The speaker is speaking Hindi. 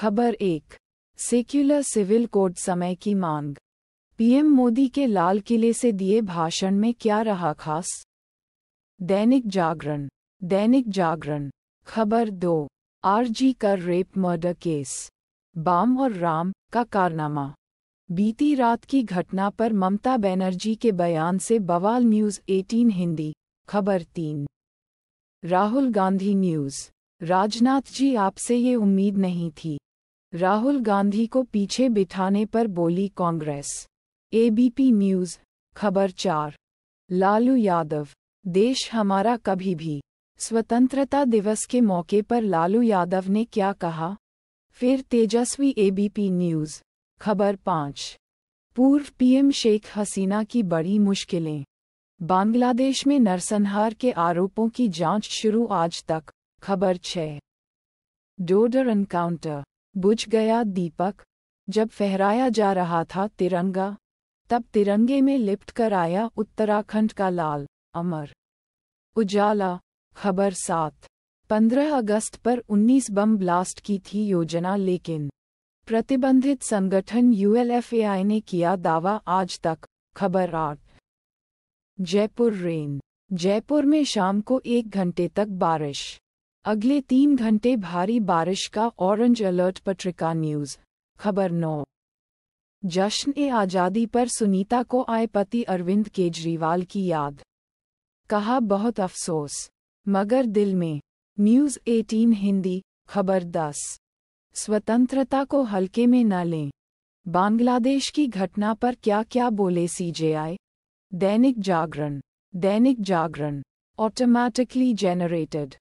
खबर एक सेक्युलर सिविल कोड समय की मांग पीएम मोदी के लाल किले से दिए भाषण में क्या रहा खास दैनिक जागरण दैनिक जागरण खबर दो आरजी का रेप मर्डर केस बाम और राम का कारनामा बीती रात की घटना पर ममता बनर्जी के बयान से बवाल न्यूज़ 18 हिंदी खबर तीन राहुल गांधी न्यूज़ राजनाथ जी आपसे ये उम्मीद नहीं थी राहुल गांधी को पीछे बिठाने पर बोली कांग्रेस एबीपी न्यूज खबर चार लालू यादव देश हमारा कभी भी स्वतंत्रता दिवस के मौके पर लालू यादव ने क्या कहा फिर तेजस्वी एबीपी न्यूज खबर पाँच पूर्व पीएम शेख हसीना की बड़ी मुश्किलें बांग्लादेश में नरसंहार के आरोपों की जांच शुरू आज तक खबर छः डोडर एनकाउंटर बुझ गया दीपक जब फहराया जा रहा था तिरंगा तब तिरंगे में लिप्ट कर आया उत्तराखंड का लाल अमर उजाला खबर सात 15 अगस्त पर 19 बम ब्लास्ट की थी योजना लेकिन प्रतिबंधित संगठन यूएलएफएआई ने किया दावा आज तक खबर आठ जयपुर रेन जयपुर में शाम को एक घंटे तक बारिश अगले तीन घंटे भारी बारिश का ऑरेंज अलर्ट पत्रिका न्यूज खबर नौ जश्न ए आज़ादी पर सुनीता को आए पति अरविंद केजरीवाल की याद कहा बहुत अफसोस मगर दिल में न्यूज़ 18 हिंदी खबर 10 स्वतंत्रता को हल्के में न लें बांग्लादेश की घटना पर क्या क्या बोले सीजेआई दैनिक जागरण दैनिक जागरण ऑटोमैटिकली जेनरेटेड